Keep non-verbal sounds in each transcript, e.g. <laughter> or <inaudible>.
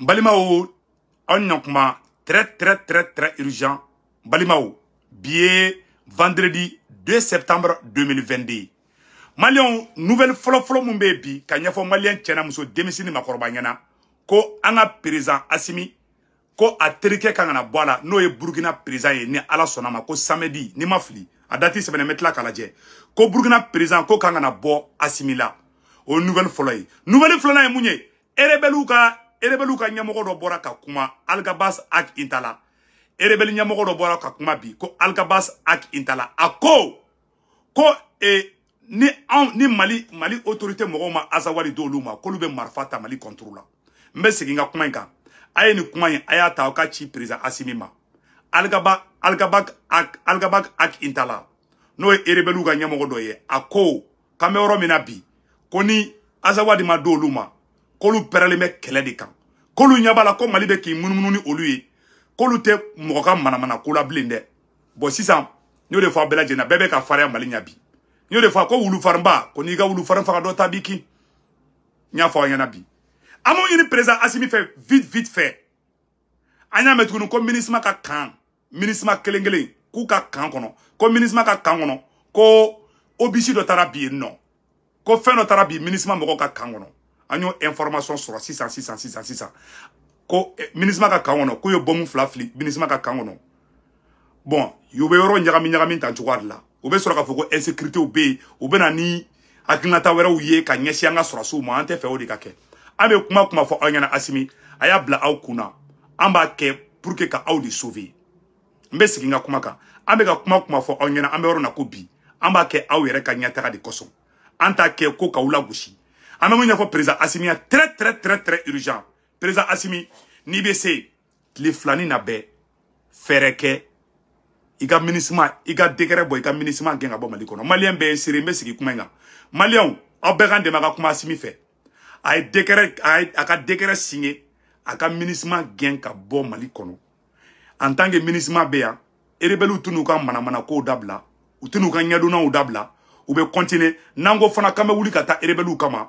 n balimaw aw ɲakuma très très très très urgent n balimaw bi ye vendredi 2 septembre 2022 maliyɛnw nouvelle fɔlɔfɔlɔ min bɛ yen bi ka ɲɛfɔ maliyɛn cɛ na muso denmisɛnnin makɔrɔba ɲɛna ko an ka perezan asimi ko a terikɛ ka kana bɔ a la n'o ye burukina perezan ye ni ala sɔnna ma ko samedi ni ma fili a dati sɛbɛnnen bɛ tila k'a lajɛ ko burukina perezan ko kan kana bɔ asimi la o ye nouvelle fɔlɔ ye nouvelle filanan ye mun ye erebɛliw ka erebeliw ka ɲɛmɔgɔ dɔ bɔra ka kuma algabas ak intala erebeli ɲɛmɔgɔ dɔ bɔra ka kuma bi ko algabas ak intala a ko ko e, ni anw ni mali mali autorité mɔgɔw ma azawari d'olu ma k'olu bɛ marifa ta mali kɔntoro la n bɛ segin ka kuma in kan a ye nin kuma in a y'a ta aw ka ci président asimi ma algaba algabak ak algabak ak intala n'o ye erebeliw ka ɲɛmɔgɔ dɔ ye a ko k'an bɛ yɔrɔ min na bi ko ni azawadi ma d'olu ma k'olu pɛrɛlen bɛ kɛlɛ de kan k'olu ɲɛ b'a la ko mali bɛ k'i munumunu ni olu ye k'olu tɛ mɔgɔ ka manamana ko la bilen dɛ bɔn sisan n y'o de fɔ a bɛɛ lajɛlen na bɛɛ bɛ ka fariya mali ɲɛ bi n y'o de fɔ a ko wulufarinba ko n'i ka wulufarin faga dɔ ta b'i kin n y'a fɔ aw ɲɛna bi an b'o ɲini perezan asimi fɛ vite vite fɛ an y'a mɛn tuguni ko minisima ka kan minisima kelen kelen k'u ka kan kɔnɔ ko minisima ka kan kɔnɔ ko obisi dɔ taara bi yen nɔ ko fɛn dɔ taara bi minisima mɔgɔw ka kan kɔnɔ an y'o information sɔrɔ sisan sisan sisan sisan ko eh, minisima ka kan kɔnɔ k'u ye bɔmu fila fili minisima ka kan kɔnɔ bɔn u bɛ yɔrɔ ɲagami ɲagami tan cogoya de la u bɛ sɔrɔ k'a fɔ ko insécuritéw bɛ yen u bɛ na ni hakilinata wɛrɛw ye ka ɲɛsin an ka sɔrɔsiw ma an tɛ fɛ o de ka kɛ an bɛ kuma kuma fɔ aw ɲɛna asimi a y'a bila aw kun na an b'a kɛ pour que ka aw de sauver n bɛ segin n ka kuma kan an bɛ ka kuma kuma fɔ aw ɲɛna an bɛ yɔrɔ min na ko bi an b'a kɛ aw yɛrɛ ka ɲɛtaga de kosɔn an t'a kɛ ko k'aw lagosi an bɛ mun ɲɛfɔ président asimi ya très très très très urgent président asimi n'i bɛ se tile filani na bɛɛ fɛɛrɛ kɛ i ka minisima i ka dɛgɛrɛ bɔ i ka minisima gɛn ka bɔ mali kɔnɔ maliyɛn bɛɛ ye seere n bɛ sigi kuma in kan maliyɛnw aw bɛɛ ka n dɛmɛ a ka kuma asimi fɛ a ye dɛgɛrɛ a ye a ka dɛgɛrɛ siɲɛ a ka minisima gɛn ka bɔ mali kɔnɔ en tant que minisima bɛ yan erebɛliw tɛ n'u ka manamanakow dabila u tɛ n'u ka ɲɛdonnaw dabila u bɛ kɔntine n'an ko fana k'an bɛ wuli ka taa erebɛliw kama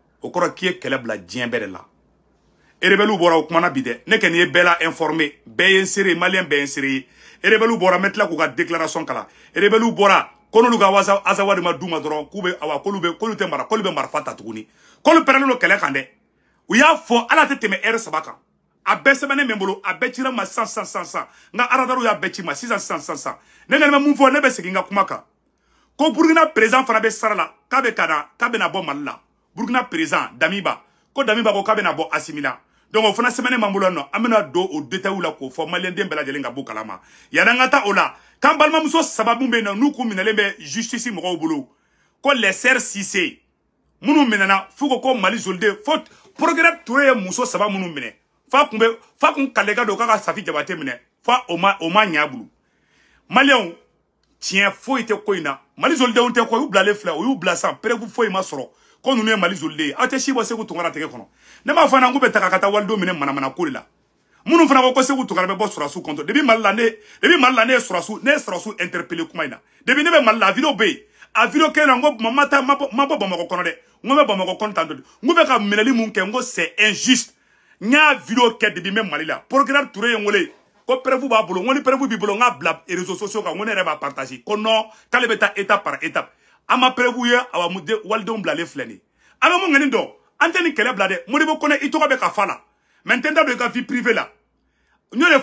o kɔrɔ k'i ye kɛlɛ bila diɲɛ bɛɛ de la erebɛliw bɔra o kumana bi dɛ ne kɛni ye bɛɛ la informé bɛɛ ye n seere maliyɛn bɛɛ ye n seere ye erebɛliw bɔra n bɛ tila k'u ka déclaration kalan erebɛliw bɔra ko n'olu ka wasa azawadi ma d'u ma dɔrɔn k'u bɛ awa k'olu bɛ k'olu tɛ mara k'olu bɛ marifa ta tuguni k'olu pɛrɛnnen don kɛlɛ kan dɛ u y'a fɔ ala tɛ tɛmɛ ɛri saba kan a bɛɛ sɛbɛnnen bɛ n bolo a bɛɛ cira n ma sisan sisan sisan sisan nka aradaraw y'a bɛɛ ci n ma sisan sisan sisan sisan ne kɔni bɛ mun fɔ ne bɛ segin n ka kuma kan ko burukina président fana bɛ sara la k'a bɛ ka na k'a bɛ na bɔ mali la burukina président damiba ko damiba ko k'a bɛna bɔ asimila donc o fana sɛmɛnɛ man bolo nɔ an bɛna don o detayiw la k'o fɔ maliyɛnden bɛɛ lajɛlen ka b'u kalama yann'an ka taa o la k'an balimamuso saba min bɛ yen nɔ n'u kun minɛlen bɛ justice mɔgɔw bolo ko les sœurs Cissé minnu minɛna f'u ko ko Mali zolide fo procureur Touré ye muso saba minnu minɛ f'a kun bɛ f'a kun kalega don k'a ka Safi Jabate minɛ f'a o ma o ma ɲɛ bolo maliyɛnw tiɲɛ foyi tɛ ko in na Mali zolidenw tɛ ko y'u bilalen filɛ o y'u bila san preuve foyi ma sɔrɔ ko ninnu ye mali joli de ye aw tɛ si bɔ segu tunkara tɛgɛ kɔnɔ ne m'a fɔ ɲɛna k'u bɛ ta ka taa walidenw minɛ manamana ko de la minnu fana ko ko segu tunkara bɛ bɔ sɔrɔsiw kɔntɔ depi mali la ne depi mali la ne ye sɔrɔsiw ne ye sɔrɔsiw interpellé kuma in na depi ne bɛ mali la a video bɛ yen a video kɛ na n ko ma taa ma bɔ bamakɔ kɔnɔ dɛ n ko n bɛ bamakɔ kɔnɔ tan tɔ de n ko bɛ ka minɛli mun kɛ n ko c'est injuste n y'a video kɛ depi n bɛ mali la procureur ture ye n wele ko preuve b'a bolo n ko ni preuve b'i bolo n k'a bila réseaux sociaux kan n ko ne yɛrɛ b'a partager ko non k'ale bɛ taa étape par étape Ama ma awa umbla bilalen Ama nin an bɛ mun ŋani dɔn an tɛ nin kɛlɛ bila dɛ modibo kɔnɛ ka fa privé la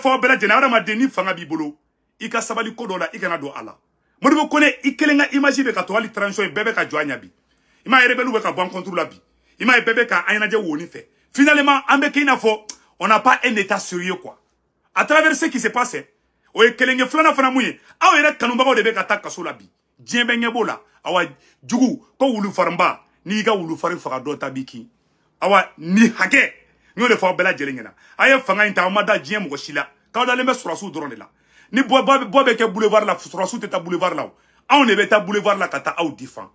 fanga b'i bolo sabali ko la i kana don a la modibo kɔnɛ ka image bɛ ka ka bi Ima m'a ye ka la bi Ima m'a e ka finalement on n'a pas un état sérieux quoi à travers ce qui se passe o ye kelen ye filanan fana mun ye aw yɛrɛ de bɛ ka bi diɲɛ bɛ ɲɛ b'o la awa jugu ko wulufarinba n'i ka wulufarin faga dɔ ta b'i kin awa ni hakɛ n y'o de fɔ aw bɛɛ lajɛlen ɲɛna a ye fanga in ta aw ma da diɲɛ mɔgɔ si la k'aw dalen bɛ sɔrɔsiw dɔrɔn de la ni bɔ bɛ kɛ boulevard la sɔrɔsiw tɛ taa boulevard la o anw de bɛ taa boulevard la ka taa aw difan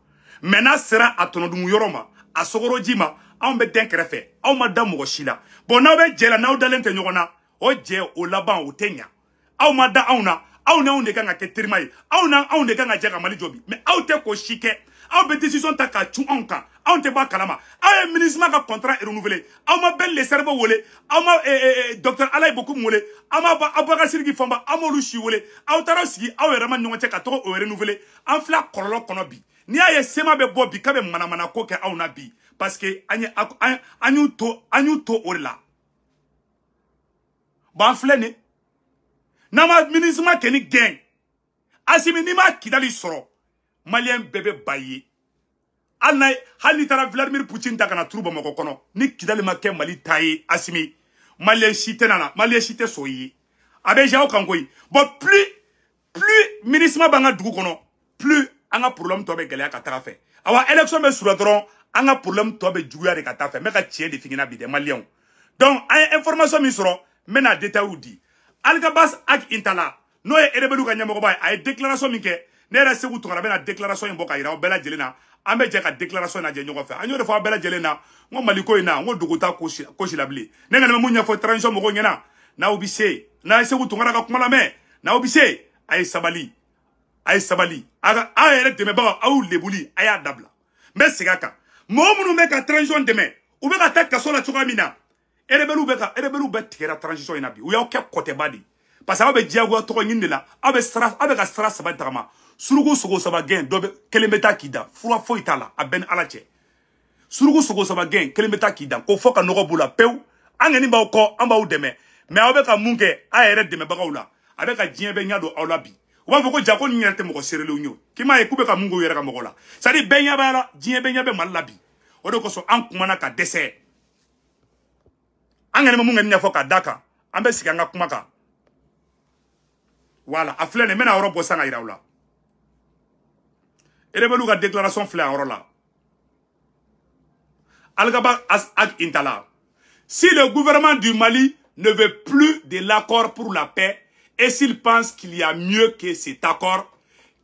mɛ n'a sera a tɔnɔdumu yɔrɔ ma a sogoroji ma anw bɛ den kɛrɛfɛ aw ma da mɔgɔ si la bɔn n'aw bɛ jɛ la n'aw dalen tɛ ɲɔgɔn na o jɛ o laban o tɛ ɲa aw ma da anw na aw ni anw de kan ka kɛ terima ye aw ni anw de kan ka jɛ ka mali jɔ bi mɛ aw tɛ k'o si kɛ aw bɛ décision ta k'a cun anw kan anw tɛ bɔ a kalama aw ye minisima ka contrat renouvelé aw ma bɛn lesɛrɛbɛ wele aw ma eh, eh, eh, docteur alayi bokum wele aw ma bɔ abubakar siriki fanba aw m'olu si wele aw taara sigi aw yɛrɛ ma ɲɔgɔn cɛ ka tɔgɔ o renouvelé an fila kɔlɔlɔ kɔnɔ bi n'i y'a ye sema bɛ bɔ bi k'a bɛ manamana ko kɛ anw na bi parce que an ye an y'u to an y'u to o de la bon an filɛ nin n'an ma minisima kɛ ni gɛn asimi n'i ma kidali sɔrɔ maliyɛn bɛɛ bɛ ba ye hali n'a hali n'i taara vladimir putin ta ka na turu bamakɔ kɔnɔ ni kidali ma kɛ mali ta ye asimi maliyɛn si tɛ na na maliyɛn si tɛ sɔn i ye a bɛ zan o kan koyi bɔn plus plus minisima b'an ka dugu kɔnɔ plus an ka problème tɔ bɛ gɛlɛya ka taga fɛ awa élection bɛ surunya dɔrɔn an ka problème tɔ bɛ juguya de ka taa fɛ n bɛ ka tiɲɛ de f'i ɲɛna bi dɛ maliyɛnw donc an ye information min sɔrɔ n bɛ na détails di alkabas ak intala n'o ye erebeliw ka ɲɛmɔgɔba ye a ye déclaration min kɛ ne yɛrɛ segu tugara bɛ na déclaration in bɔ ka yira aw bɛɛ lajɛlen na an bɛ jɛ ka déclaration lajɛ ɲɔgɔn fɛ an y'o de fɔ aw bɛɛ lajɛlen na n ko maliko in na n ko dogo t'a ko si la bilen ne kɔni bɛ mun ɲɛfɔ transition mɔgɔw ɲɛna n'aw bɛ se n'a ye segu tugara ka kuma lamɛn n'aw bɛ se a ye sabali a ye sabali a ka aw yɛrɛ dɛmɛbagaw aw lebuli a y'a dabila n bɛ segin a kan mɔgɔ minnu bɛ ka transition dɛmɛ u bɛ ka taa kaso la cogoya min na erebeliw bɛ ka erebeliw bɛ tigɛra transition in na bi u y'aw kɛ kɔtɛba de parce que aw bɛ diyagoya tɔgɔ ɲini de la aw bɛ sira aw bɛ ka sira saba tagama suruku sogo saba gɛn dɔ bɛ kelen bɛ taa k'i da fura foyi t'a la a bɛ ni ala cɛ suruku sogo saba gɛn kelen bɛ taa k'i da ko fɔ ka nɔgɔ b'o la pewu an kɔni b'aw kɔ an b'aw dɛmɛ mɛ aw bɛ ka mun kɛ aw yɛrɛ dɛmɛbagaw la a bɛ ka diɲɛ bɛ ɲɛ don aw la bi u b'a fɔ ko ja ko nin yɛrɛ tɛ mɔgɔ seerelenw ye k'i m'a ye k'u bɛ ka mun k'u yɛrɛ ka mɔgɔ la c'est à dire bɛɛ ɲɛ b'a la diɲɛ bɛɛ ɲɛ bɛ mali la bi o de kosɔn an kumana ka dɛsɛ Voilà, kana mun ka daka ambe sikanga kumaka an bɛ wala la ak intala si le gouvernement du mali ne veut plus de l'accord pour la paix et s'il pense qu'il y a mieux que cet accord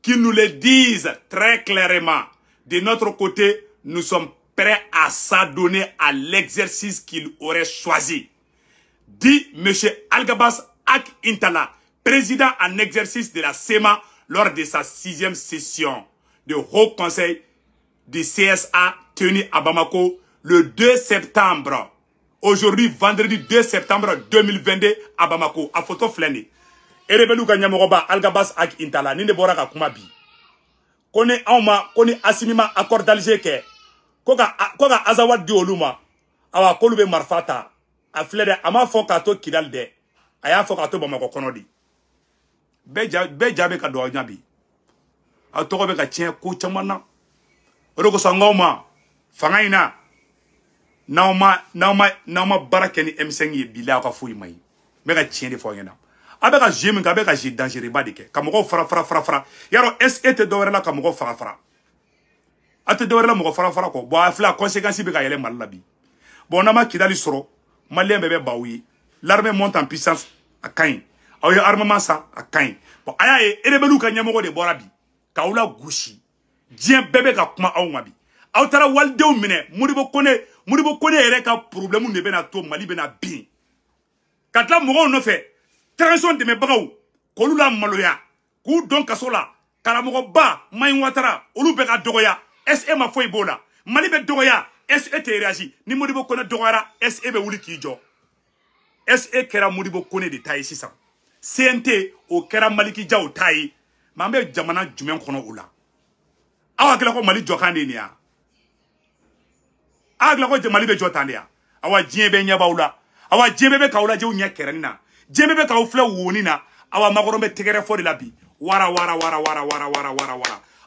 qu'il nous le dise très clairement de notre côté nous sommes prêt à s'adonner à l'exercice qu'il aurait choisi. Dit M. Algabas Ak Intala, président en exercice de la SEMA lors de sa sixième session de Haut Conseil du CSA tenu à Bamako le 2 septembre. Aujourd'hui, vendredi 2 septembre 2022 à Bamako, à photo flânée. Et ganyamoroba, algabas ak intala ni ne Kumabi. Kone kuma bi ko ka azawad di olu ma awa k'olu bɛ marifa ta a filɛ dɛ a ma fɔ k'a to kidali dɛ a y'a fɔ k'a to bamakɔ kɔnɔ de bɛɛ ja bɛ ka don aw ɲɛ bi aw tɔgɔ bɛ ka tiɲɛ ko caman na o de kosɔn n k'aw ma fanga in na n'aw ma n'aw ma n'aw ma baara kɛ ni M5 ye bi la aw ka foyi ma ɲi n bɛ ka tiɲɛ de fɔ aw ɲɛna aw bɛ ka jeu min kɛ aw bɛ ka jeu dangereux ba de kɛ ka mɔgɔw fara fara fara fara yarɔ est ce e tɛ dɔwɛrɛ la ka mɔgɔw faga faga a tɛ dɔwɛrɛ la mɔgɔ fara fara kɔ bɔn a filɛ a conséquence bɛ ka yɛlɛ mali la bi bɔn n'an ma kidali sɔrɔ maliyɛn bɛɛ bɛ baw ye l'armée monte en puissance a ka ɲi aw ye armement san a ka ɲi bɔn a y'a ye erebeliw ka ɲɛmɔgɔ de bɔra bi k'aw la gosi diɲɛ bɛɛ bɛ ka kuma aw ma bi aw taara walidenw minɛ modibo kone modibo kone yɛrɛ ka problème de bɛna to mali bɛna bin ka tila mɔgɔw nɔfɛ transition dɛmɛbagaw k'olu la maloya k'u dɔn kaso la karamɔgɔba maɲi watara olu bɛ ka dɔgɔya est-ce e ma foyi b'o la mali bɛ dɔgɔya est-ce e tɛ réagi ni modibo kone dɔgɔyara est-ce e bɛ wuli k'i jɔ est-ce e kɛra modibo kone de ta ye sisan cnt o kɛra maliki jaw ta ye ma an bɛ jamana jumɛn kɔnɔ o la aw hakilila ko mali jɔkan de ye nin ya aw hakilila ko mali bɛ jɔ tan de ya awa diɲɛ bɛ ɲɛ b'aw la awa diɲɛ bɛɛ bɛ k'aw lajɛ u ɲɛ kɛrɛnin na diɲɛ bɛɛ bɛ k'aw filɛ wonin na awa makɔrɔ bɛ tɛgɛrɛ fɔ de la bi wara wara wara wara wara wara wara wara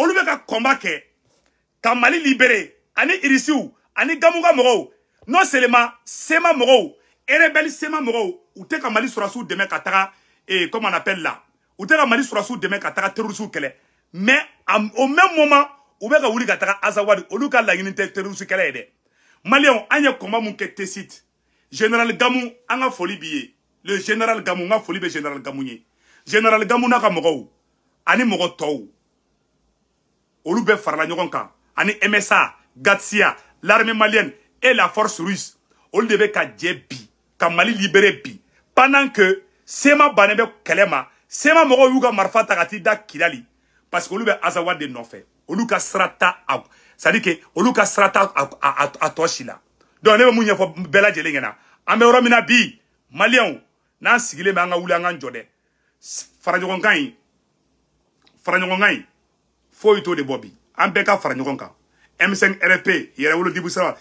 On veut ka kɔnba mali libéré, ani irisiw ani Gamouga moro, non seulement sema mɔgɔw erebɛli sema Moro, ou t'es quand mali sera sous demain Katara, et comme on appelle là Ou t'es quand mali sous demain Katara, terroriste terorisiw quelle? mais au même moment on veut que wuli ka Azawad, azawadi olu ka terroriste tɛ terorisi kɛlɛ ye dɛ maliyɛnw an ye kɔnba général Gamou, anga foli le général Gamou nga ka général gamu général Gamou n'a ka ani mɔgɔ olu bɛɛ farala ɲɔgɔn kan ani msa gatsia l'armée malienne et la force russe olu de bɛ ka jɛ bi ka mali libéré bi pendant que sema bannen bɛ kɛlɛ ma sema mɔgɔw y'u ka marifa ta ka t'i da kidali parce que olu bɛ azawad de nɔfɛ olu ka sira ta a c'est à dire que olu ka sira ta a a a tɔ si la donc ne bɛ mun ɲɛfɔ bɛɛ lajɛlen ɲɛna an bɛ yɔrɔ min na bi maliyɛnw n'an sigilen bɛ an ka wuli an ka jɔ dɛ faraɲɔgɔnkan in faraɲɔgɔnkan in foyi t'o de bɔ bi an bɛɛ ka fara ɲɔgɔn kan M5 RFP yɛrɛ wolo dibu sira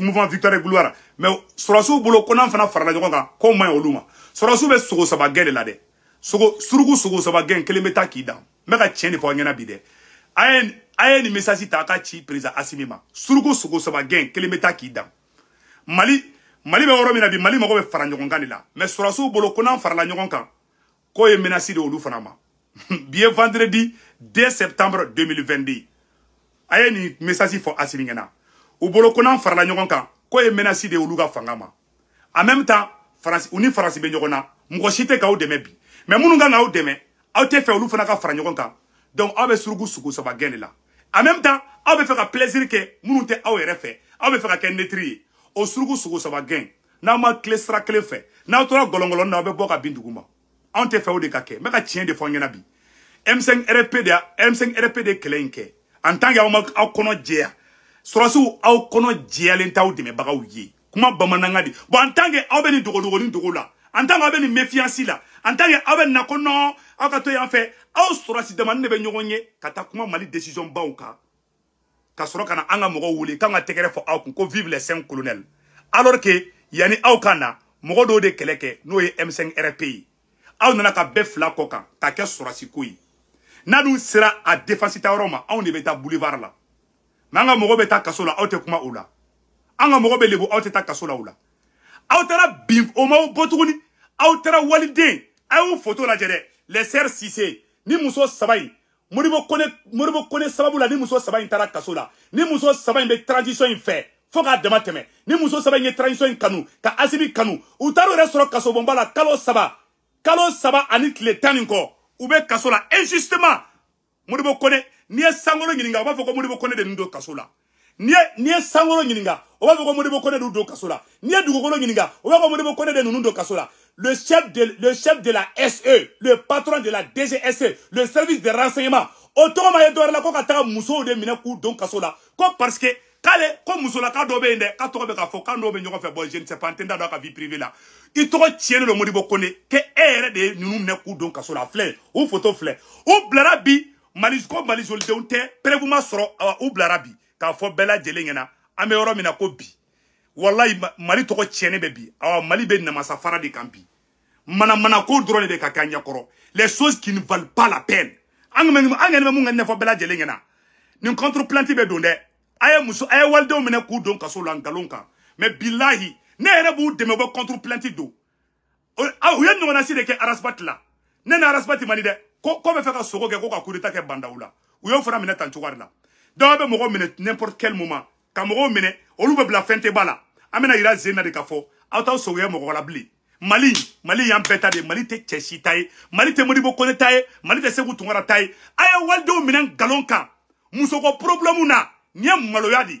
mouvement victoire et gloire mais sɔrɔsiw bolo ko n'an fana farala ɲɔgɔn kan ko man ɲi olu ma sɔrɔsiw bɛ sogo saba gɛn de la dɛ sogo suruku sogo saba gɛn kelen bɛ taa k'i dan n bɛ ka tiɲɛ de fɔ aw ɲɛna bi dɛ a ye a ye nin message ta a ka ci président Asimi ma suruku sogo saba gɛn kelen bɛ taa k'i dan Mali Mali bɛ yɔrɔ min na bi Mali mago bɛ fara ɲɔgɔn kan de la mais sɔrɔsiw bolo ko n'an farala ɲɔgɔn kan k'o ye menace de olu fana ma <laughs> bi ye vendredi 2 septembre 2022 a ye nin message fɔ asimi ɲɛna u bolo ko n'an farala ɲɔgɔn kan k'o ye menace de ye olu ka fanga ma en même temps faransi u ni faransi bɛ ɲɔgɔn na mɔgɔ si tɛ k'aw dɛmɛ bi mɛ minnu kan k'aw dɛmɛ aw tɛ fɛ olu fana ka fara ɲɔgɔn kan donc aw bɛ suruku sugu saba gɛn de la en même temps aw bɛ fɛ ka plaisir kɛ minnu tɛ aw yɛrɛ fɛ aw bɛ fɛ ka kɛ netiri ye o suruku sogo saba gɛn n'aw ma tile sira kelen fɛ n'aw tora gɔlɔngɔlɔnin na aw bɛ bɔ ka bin dugu ma anw tɛ fɛ o de ka kɛ n bɛ ka tiɲɛ de fɔ aw ɲɛna bi M5 RP de M5 RP de kɛlɛ in kɛ en tant que aw ma aw kɔnɔ jɛya sɔrɔsiw aw kɔnɔ jɛyalen t'aw dɛmɛbagaw ye kuma bamanankan de bon en tant que aw bɛ nin dogodogonin dogo la en tant que aw bɛ nin méfiance la en tant que aw bɛ na ko non aw ka to yan fɛ aw sɔrɔsi damani de bɛ ɲɔgɔn ye ka taa kuma mali décision baw kan ka sɔrɔ ka na an ka mɔgɔw wele k'an ka tɛgɛrɛ fɔ aw kun ko vive les cinq colonels alors que yanni aw ka na mɔgɔ dɔw de kɛlɛ kɛ n'o ye M5 RP ye aw nana ka bɛɛ fila kɔ kan ka kɛ sɔrɔsi ko ye n'a dun sera a defansi ta yɔrɔ ma anw de bɛ taa boulevard la mɛ an ka mɔgɔw bɛ taa kaso la aw tɛ kuma o la an ka mɔgɔw bɛ lebu aw tɛ taa kaso la o la aw taara bin o ma bɔ tuguni aw taara waliden a y'o foto lajɛ dɛ lɛsɛri sise ni muso saba in moribo kone moribo kone sababu la ni muso saba in taara kaso la ni muso saba in bɛ transition in fɛ fo k'a dama tɛmɛ ni muso saba in ye transition in kanu ka asibi kanu u taara u yɛrɛ sɔrɔ kasobonba la kalo saba kalo saba anik le tan nin kɔ u injustement Modibo Kone n'i sangolo Sankolo ɲininka o b'a Kone de nin kasola. Nye Nye n'i ye n'i ye Sankolo ɲininka Kone de don kasola. n'i ye Dugukolo ɲininka o Kone de ninnu kasola. le chef de le chef de la SE le patron de la DGSE le service de renseignement o tɔgɔ ma la ko ka de minɛ k'u don kasola. quoi ko parce que k'ale comme musolaka dɔ bɛ yen dɛ k'a fait bɛ k'a je ne sais pas entendre dans la vie privée là i tɔgɔ tiɲɛnen don modibo kone kɛ e yɛrɛ de ye ninnu minɛ k'u don kaso la a filɛ o foto filɛ o bilara bi malizko malizolidenw tɛ pɛrɛbuma sɔrɔ u bilara bi k'a fɔ bɛɛ lajɛlen ɲɛna an bɛ yɔrɔ min na ko bi walayi mali tɔgɔ tiɲɛnen bɛ bi awɔ mali bɛ namasa fara de kan bi manamana ko dɔrɔn de bɛ ka kɛ an ɲɛkɔrɔ les choses qui ne valent pas la peine an kɔni an kɔni bɛ mun ka ɲɛfɔ bɛɛ lajɛlen ɲɛna nin contre plainte bɛ don dɛ a ye muso a ye walidenw minɛ k'u don kaso la nkalon kan mɛ bilahi ne yɛrɛ b'u dɛmɛ bɔ contre plainte don u ye ɲɔgɔnnasi de kɛ arasbat la ne ni arasbat mani dɛ ko ko bɛ fɛ ka sogo kɛ ko ka kudeta kɛ bandaw la u y'o fana minɛ tan cogoya de la dɔw bɛ mɔgɔw minɛ n'importe quel moment ka mɔgɔw minɛ olu bɛ bila fɛn tɛ ba la an bɛna yira zen na de k'a fɔ aw t'aw sogoya mɔgɔ la bilen mali mali y'an bɛɛ ta de mali tɛ cɛ si ta ye mali tɛ modibo kone ta ye mali tɛ segu tunkara ta ye a ye walidenw minɛ nkalon kan musoko problɛmu na nin ye maloya de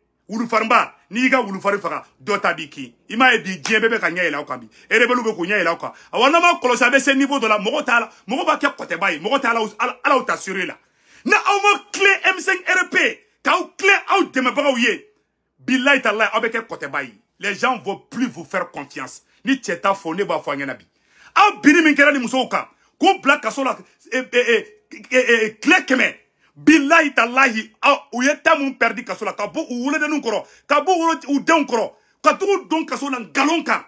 wulufarinba n'i y'i ka wulufari faga dɔ ta b'i kin i m'a ye bi diɲɛ bɛɛ ka ɲɛ yɛlɛ aw ma be se niveau de la mɔgɔ t'a la mɔgɔ b'a kɛ kɔtɛba ye ala aw ta Na la Na aw ma M5 RP k'aw tile aw dɛmɛbagaw ye bilayi talayi aw kote kɛ les gens vont plus vous faire confiance ni tcheta t'a ne b'a fwa a ɲɛna bi aw binni min kɛra ni musow kan k'u bila kaso kle eh, eh, eh, keme. bilahi talahi u ye ta mun pɛridi kaso la ka bɔ u wolodenninw kɔrɔ ka bɔ u denw kɔrɔ ka tugu don kaso la nkalon kan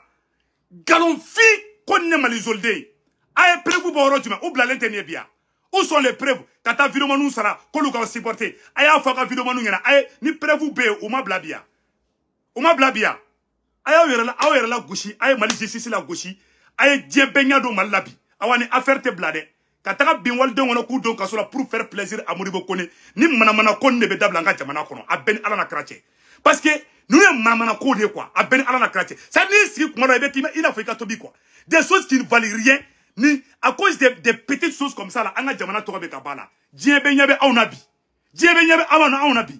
nkalon fin ko ne malizoliden ye a ye perebu bɔ yɔrɔ jumɛn u bilalen tɛ nin ye bi yan u sɔn le perebu ka taa videomaniw sara k'olu ka supporter a y'a fɔ a ka videomaniw ɲɛna a ye ni perebu bɛ yen u ma bila bi yan u ma bila bi yan a y'aw yɛrɛ la aw yɛrɛ la gosi a ye mali justice la gosi a ye diɲɛ bɛɛ ɲɛ don mali la bi awa ni affaire tɛ bila dɛ ka taga bin walidenw kɔnɔ k'u don kaso la pour faire plaisir à modibo kone ni manamana ko nin de bɛ dabila an ka jamana kɔnɔ a bɛɛ ni ala na kira cɛ parce que ninnu ye manamana ko de ye quoi a bɛɛ ni ala na kira cɛ c'est à dire n'i sigi kuma dɔ i bɛ k'i i n'a fɔ i ka tobi quoi des choses qui ne valent rien ni à cause des des petites choses comme ça la an ka jamana tɔgɔ bɛ ka b'a la diɲɛ bɛ ɲɛ bɛ aw na bi diɲɛ bɛ ɲɛ bɛ aw na aw na bi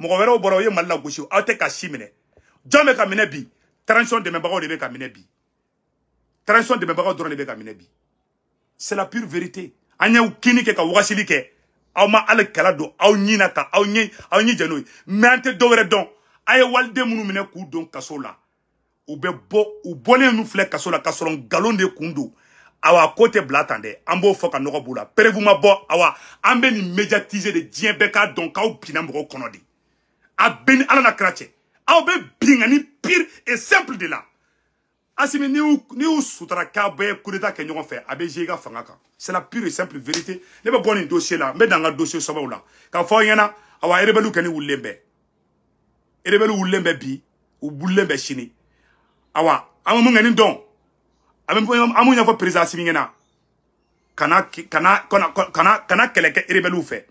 mɔgɔ wɛrɛw bɔra u ye mali lagosi ka si minɛ ka bi transition de bɛ de minɛ Minebi. transition de c'est la pure vérité Anya ou kini ka kalado, kɛ aw ma hali kala aw na aw ɲɛ aw don kasola. la u bɛ kasola u bɔlen ka de kun awa kote blatande, ambo foka dɛ an b'o ma awa ambeni ni médiatiser de djembeka don k'a ou pinam a bɛɛ ni ala na kira cɛ aw bɛ bingani pire et simple de la asimi n'i y'u sutara k'a bɛɛ kudeta kɛ ɲɔgɔn fɛ a bɛ ze i ka fanga kan c'est la pure et simple vérité ne bɛ bɔ nin dossier la n bɛ dan n ka dossier sɛbɛnw la k'a fɔ aw ɲɛna awa erebɛliw kɛ ni wulilen bɛɛ erebɛliw wulilen bɛ bi u wulilen bɛ sini awa an bɛ mun kɛ nin dɔn an bɛ an b'u ɲɛfɔ président asimi ɲɛna kana kana kana kana kɛlɛ kɛ erebɛliw fɛ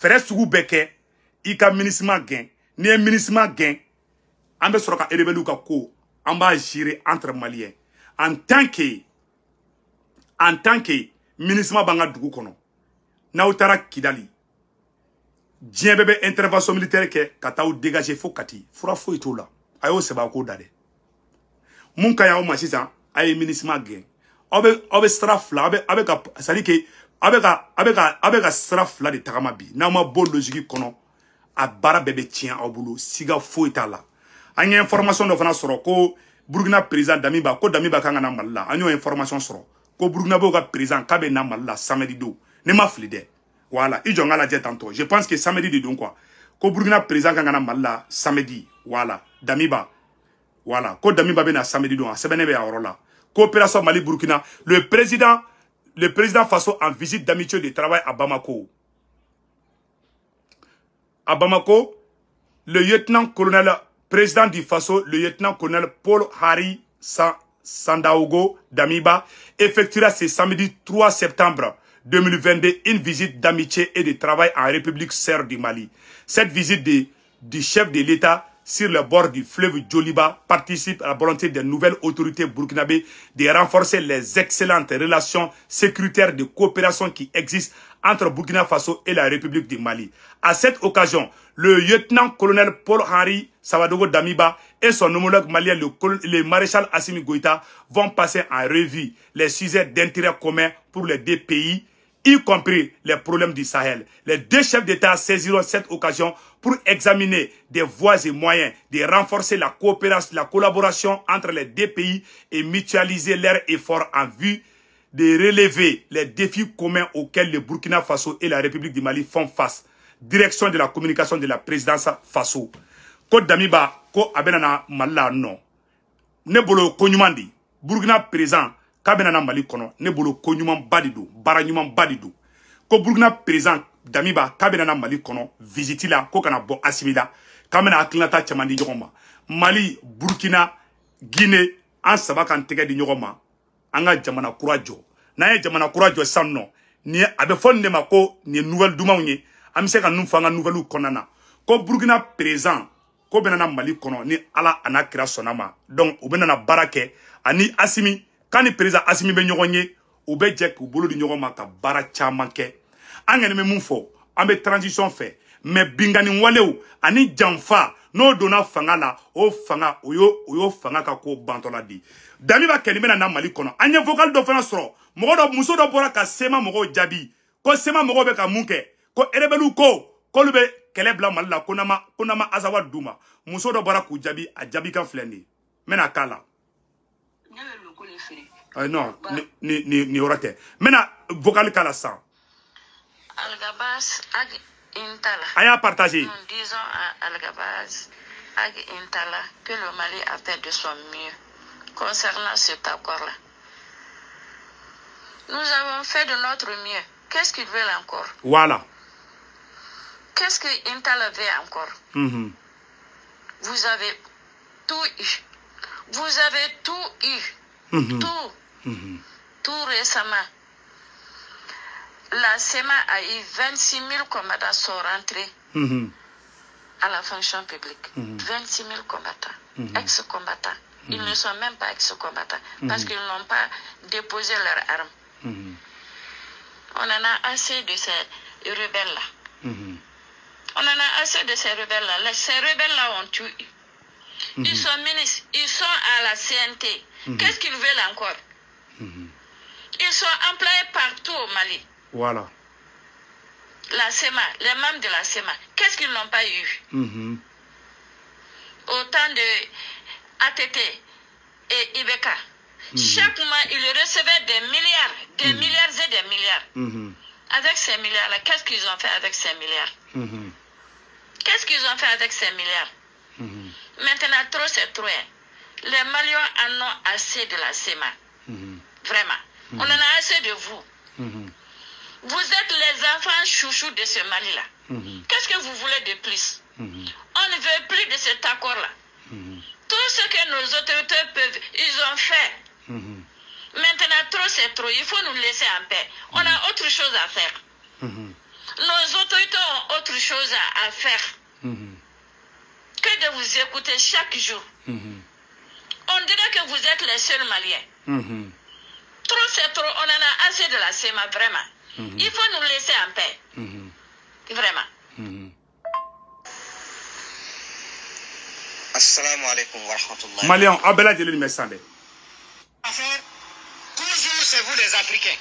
fɛɛrɛ sugu bɛɛ kɛ i ka minissement gɛn n'i ye minisima gɛn an bɛ sɔrɔ ka erebɛliw ka ko an b'a gere entre maliyɛn en tant que en tant que minisima b'an ka dugu kɔnɔ n'aw taara kidali diɲɛ bɛɛ bɛ intervention militaire kɛ ka taa aw dégager fo kati fura foyi t'o la a y'o sɛbɛn a ko da dɛ mun ka ɲi aw ma sisan a ye minisima gɛn aw bɛ aw bɛ sira fila aw bɛ aw bɛ ka c'est à dire que aw bɛ ka aw bɛ ka aw bɛ ka sira fila de tagama bi n'aw ma bɔ logique kɔnɔ a bebe tient au boulot, siga foyi t'a any information de fana Soro, ko burukina président damiba ko damiba kanga na malla. any information soro. ko Burkina Boga président kabe na samedi do ne ma flide voilà i jonga la tantôt je pense que samedi de donc quoi ko Burkina président kanga na samedi voilà damiba voilà ko damiba bena samedi do C'est sɛbɛnnen bɛ a coopération mali Burkina. le président le président faso en visite d'amitié de travail à bamako Abamako, le lieutenant-colonel président du Faso, le lieutenant-colonel Paul Harry Sandaogo d'Amiba, effectuera ce samedi 3 septembre 2022 une visite d'amitié et de travail en République serre du Mali. Cette visite du chef de l'État sur le bord du fleuve Joliba, participe à la volonté des nouvelles autorités burkinabées de renforcer les excellentes relations sécuritaires de coopération qui existent entre Burkina Faso et la République du Mali. À cette occasion, le lieutenant-colonel Paul-Henri Savadogo Damiba et son homologue malien, le, maréchal Assimi Goïta, vont passer en revue les sujets d'intérêt commun pour les deux pays y compris les problèmes du Sahel. Les deux chefs d'État saisiront cette occasion pour examiner des voies et moyens de renforcer la coopération, la collaboration entre les deux pays et mutualiser leurs efforts en vue de relever les défis communs auxquels le Burkina Faso et la République du Mali font face. Direction de la communication de la présidence Faso. Côte d'Amiba, ko non. konyumandi, Burkina présent, k'a bɛna na mali kɔnɔ ne bolo ko ɲumanba de don baara ɲumanba de don ko burukina perezan damiba k'a bɛna na mali kɔnɔ visiti la ko kana bɔ asibi la k'an bɛna hakilinata caman di ɲɔgɔn ma mali burukina gine an saba k'an tɛgɛ di ɲɔgɔn ma an ka jamana kura jɔ n'an ye jamana kura jɔ sisan nɔ nin a bɛ fɔ nin de ma ko nin ye nouvelle dumanw ye an bɛ se ka ninnu fɔ an ka nouvelle kɔnɔna na ko burukina perezan ko bɛna na mali kɔnɔ ni ala a n'a kira sɔnna ma donc u bɛna na baara kɛ ani asimi kan ni président asimi bɛ ɲɔgɔn ye u bɛ jɛ k'u bolo di ɲɔgɔn ma ka baara caman kɛ an kɔni bɛ mun fɔ an bɛ transition fɛ mɛ bingani walew ani janfa n'o donna fanga la o fanga o y'o o y'o fanga ka ko bantɔla de dali b'a kɛ nin bɛna na mali kɔnɔ an ye vocal dɔ fana sɔrɔ mɔgɔ dɔ muso dɔ bɔra ka sema mɔgɔw jaabi ko sema mɔgɔw bɛ ka mun kɛ ko rebelle ko k'olu bɛ kɛlɛ bila mali la ko n'an ma ko n'an ma azawa d'u ma muso dɔ bɔra k'u jaabi a jaabi kan filɛ nin ye n bɛna k'a la Euh, non ni ni ni n Mena vocal k'a la intala a nous disons à algabas Ag intala que le Mali a fait de son mieux concernant cet accord là nous avons fait de notre mieux qu'est-ce qu'il veut encore voilà qu'est-ce que intala veut encore mhm. vous avez tout eu vous avez tout eu. Mm-hmm. Tout. Mm-hmm. Tout récemment. La SEMA a eu 26 000 combattants sont rentrés mm-hmm. à la fonction publique. 26 000 combattants, ex-combattants. Ils ne sont même pas ex-combattants parce qu'ils n'ont pas déposé leurs armes. On en a assez de ces rebelles-là. On en a assez de ces rebelles-là. Ces rebelles-là ont tué. Ils mhm. sont ministres, ils sont à la CNT. Mhm. Qu'est-ce qu'ils veulent encore mhm. Ils sont employés partout au Mali. Voilà. La SEMA, les membres de la SEMA, qu'est-ce qu'ils n'ont pas eu Autant de ATT et IBK. Chaque mois, ils recevaient des milliards, des milliards et des milliards. Avec ces milliards-là, qu'est-ce qu'ils ont fait avec ces milliards Qu'est-ce qu'ils ont fait avec ces milliards Maintenant, trop c'est trop. Hein. Les Maliens en ont assez de la SEMA. Mhm. Vraiment. On en a mhm. assez de vous. Mhm. Vous êtes les enfants chouchous de ce Mali-là. Qu'est-ce que vous voulez de plus On ne veut plus de cet accord-là. Tout ce que nos autorités peuvent, ils ont fait. Maintenant, trop c'est trop. Il faut nous laisser en paix. On a autre chose à faire. Nos autorités ont autre chose à faire que de vous écouter chaque jour. Mm-hmm. On dirait que vous êtes les seuls Maliens. Mm-hmm. Trop c'est trop, on en a assez de la CEMA, vraiment. Mm-hmm. Il faut nous laisser en paix. Vraiment. Assalamu alaikum wa rahmatullahi. Malien, Abela de toujours c'est vous les Africains.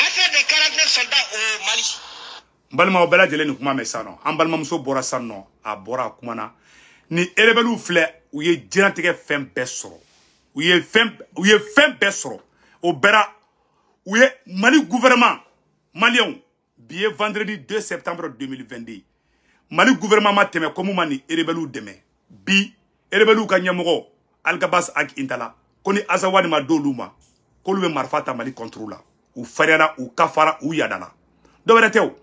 Affaire des 49 soldats au Mali. n balimaw bɛɛ lajɛlen nin kuma mɛn san nɔ an balimamuso bɔra san nɔ a bɔra a kuma na ni erebɛliw filɛ u ye diɲɛnatigɛ fɛn bɛɛ sɔrɔ u ye fɛn u ye fɛn bɛɛ sɔrɔ o bɛra u ye mali gouvernement maliyɛnw bi ye vendredi 2 septembre 2022 mali gouvernement ma tɛmɛ ko mun ma ni erebɛliw dɛmɛ bi erebɛliw ka ɲɛmɔgɔ algabas ak intala ko ni azawani ma d'olu ma k'olu bɛ marifa ta mali kɔntoro la u fariyara u kafara u yadala dɔ wɛrɛ tɛ o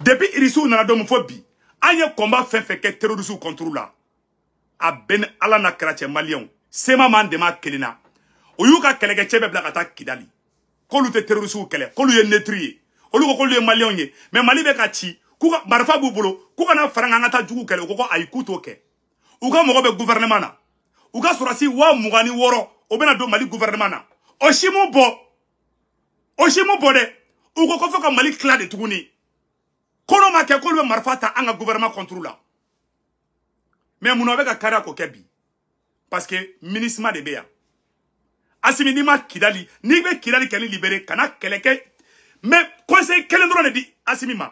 depuis irisiw nana dɔmu fɔ bi an ye kɔnba fɛn fɛn kɛ terorisiw kɔnturu la a bɛn ni ala n'a kɛra cɛ maliyɛnw sema m'an dɛmɛ a kelen na o y'u ka kɛlɛkɛcɛ bɛɛ bila ka taa kidali k'olu tɛ terorisiw kɛlɛ k'olu ye netiri ye olu ko k'olu ye maliyɛnw ye mɛ mali bɛ ka ci k'u ka marifa b'u bolo k'u kana fara an ka taa jugu kɛlɛ u ko ko ayi k'u t'o kɛ u ka mɔgɔ bɛ gouvernement na u ka sɔrɔsi waa mugan ni wɔɔrɔ o bɛna don mali gouvernement na o si m'u bɔ o si m'u bɔ dɛ u ko ko fo ka mali tila de tuguni kolo ma kɛ k'olu bɛ marifa ta an ka gouvernement contre la mais munna bɛ ka kariya k'o kɛ bi parce que minisma de bɛ yan asimi n'i ma kidali n'i bɛ kidali kɛ ni libéré kana kɛlɛ kɛ mais conseil kelen dɔrɔn de di asimi ma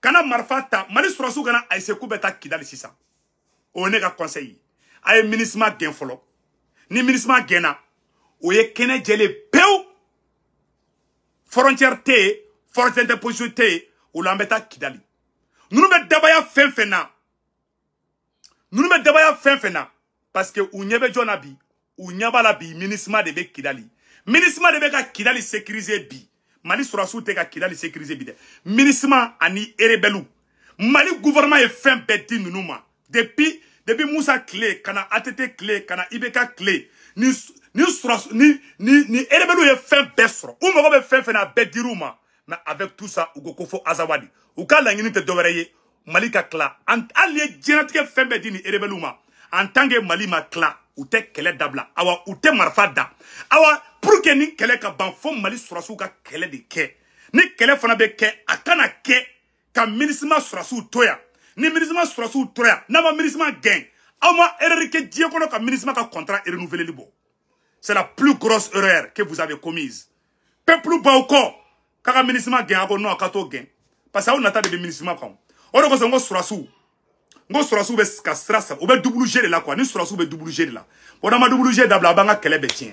kana marifa ta mali sɔrɔsiw kana a essayer k'u bɛ taa kidali sisan o ye ne ka conseil ye a ye minisma gɛn fɔlɔ ni minisma gɛnna o ye kɛnɛ jɛlen pewu frontière tɛ yen frontière interposition tɛ yen o la an bɛ taa kidali ninnu bɛ dabaya fɛn fɛn na ninnu bɛ dabaya fɛn fɛn na parce que u ɲɛ bɛ jɔn na bi u ɲɛ b'a la bi minisima de bɛ kidali minisima de bɛ ka kidali sécuriser bi mali sɔrɔsiw tɛ ka kidali sécuriser bi dɛ minisima ani erebɛliw mali gouvernement ye fɛn bɛɛ di ninnu ma depuis depuis musa tile ka na att tile ka na ibk tile ni ni sɔrɔsi ni ni ni erebɛliw ye fɛn bɛɛ sɔrɔ u mago bɛ fɛn fɛn na a bɛɛ dir'u ma. na avec tout ça ou kofo azawadi u ka la ngini te ye mali ka tila hali ye diɲɛnatigɛ fɛn bɛɛ en mali ma u te awa u te awa pour que ni keleka ka ban fo mali surasu ka de ke ni kele fana be ke a ka minisima surasu Toya. ni minisma surasu Toya. n'a ma minisima gain aw ma erreur ka minisima ka contrat c'est la plus grosse erreur que vous avez commise peuple boko k'a ka minisima gɛn a ko nɔn k'a t'o gɛn parce que aw nata de bɛ minisima kan o de kosɔn n ko surasiw n ko surasiw bɛ ka sira saba u bɛ double G de la quoi ni surasiw bɛ double G de la bon n'an ma double G dabila oh, a b'an ka kɛlɛ bɛɛ tiɲɛ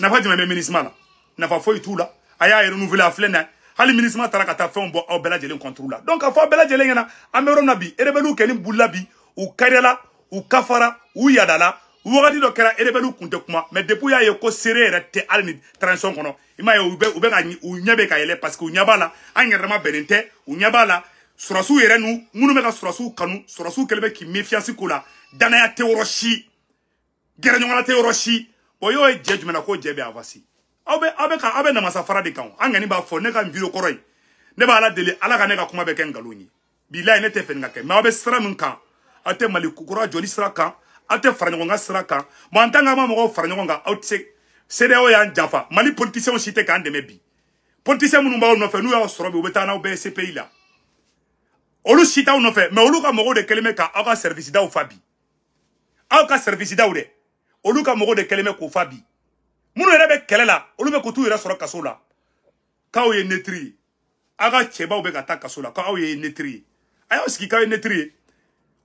nafa jumɛn bɛ minisima la nafa foyi t'u la a y'a renouveler a filɛ nin ye hali minisima taara ka taa fɛnw bɔ aw bɛɛ lajɛlen contre la donc k'a fɔ aw bɛɛ lajɛlen ɲɛna an bɛ yɔrɔ min na bi rebelle kɛli bolila bi u kariyala u kafara u yadala wagati dɔ kɛra rebelle kun tɛ kuma mais depuis u y'a ye ko seere yɛrɛ tɛ hali ni transition kɔnɔ i m'a ye u bɛ u bɛ ka u ɲɛ bɛ ka yɛlɛ parce que u ɲɛ b'a la an yɛrɛ dama bɛnnen tɛ u ɲɛ b'a la sɔrɔsiw yɛrɛ nu minnu bɛ ka sɔrɔsiw kanu sɔrɔsiw kɛlen bɛ k'i méfiance ko la danaya tɛ yɔrɔ si gɛrɛɲɔgɔnna tɛ yɔrɔ si bon y'o ye jɛ jumɛn na k'o jɛ bɛ avance aw bɛ aw bɛ ka aw bɛ namasa fara de kan an kɔni b'a fɔ ne ka nin video kɔrɔ in ne b'a ala deli ala ka ne ka kuma bɛ kɛ nkalon ye bilayi ne tɛ fɛ nin ka kɛ mɛ aw bɛ sira min kan aw tɛ mali kura jɔli sira kan aw tɛ fara ɲɔgɔn kan sira kan bon an tant que an ma mɔgɔw fara ɲɔgɔn kan aw tɛ se CDAO y'an jafa Mali politiciens si tɛ k'an dɛmɛ bi politiciens minnu b'aw nɔfɛ n'u y'aw sɔrɔ bi u bɛ taa n'aw bɛɛ ye CPI la olu si t'aw nɔfɛ mɛ olu ka mɔgɔw de kɛlen bɛ ka aw ka service daw fa bi aw ka service daw dɛ olu ka mɔgɔw de kɛlen bɛ k'o fa bi minnu yɛrɛ bɛ kɛlɛ la olu bɛ k'u t'u yɛrɛ sɔrɔ kaso la k'aw ye netiri ye aw ka cɛbaw bɛ ka taa kaso la k'aw ye netiri ye a y'aw sigi k'aw ye netiri ye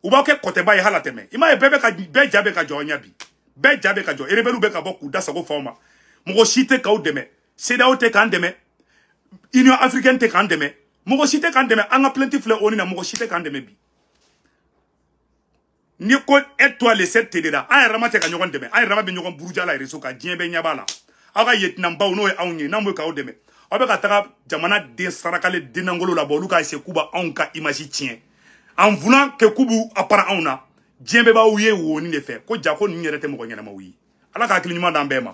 u b'aw kɛ kɔtɛba ye hali a tɛmɛ i m'a ye bɛɛ bɛ ka bɛɛ ja bɛ ka jɔ aw ɲɛ bi. bɛɛ ja bɛ ka jɔ erebɛliw bɛ ka bɔ k'u da sago faw ma mɔgɔ si tɛ k'aw dɛmɛ sedaw tɛ k'an dɛmɛ union africaine tɛ k'an dɛmɛ mɔgɔ si tɛ k'an dɛmɛ an ka plainte filɛ oni na mɔgɔ si tɛ k'an dɛmɛ bi ni ko et toi les sept télé la an yɛrɛ ma tɛ ka ɲɔgɔn dɛmɛ an yɛrɛ ma bɛ ɲɔgɔn buruja la réseau kan diɲɛ bɛɛ ɲɛ b'a la aw ka yetinanbaw n'o ye anw ye n'anw bɛ k'aw dɛmɛ aw bɛ ka taga jamana den sarakale dennangolo labɔ olu k'a ese k'u b'anw ka image tiɲɛ en voulant que k'u b'u apara anw na diɲɛ bɛɛ b'a ye wonin de fɛ ko ja ko ninnu yɛrɛ tɛ mɔgɔ ɲɛnamaw ye ala ka hakili ɲuman d'an bɛɛ ma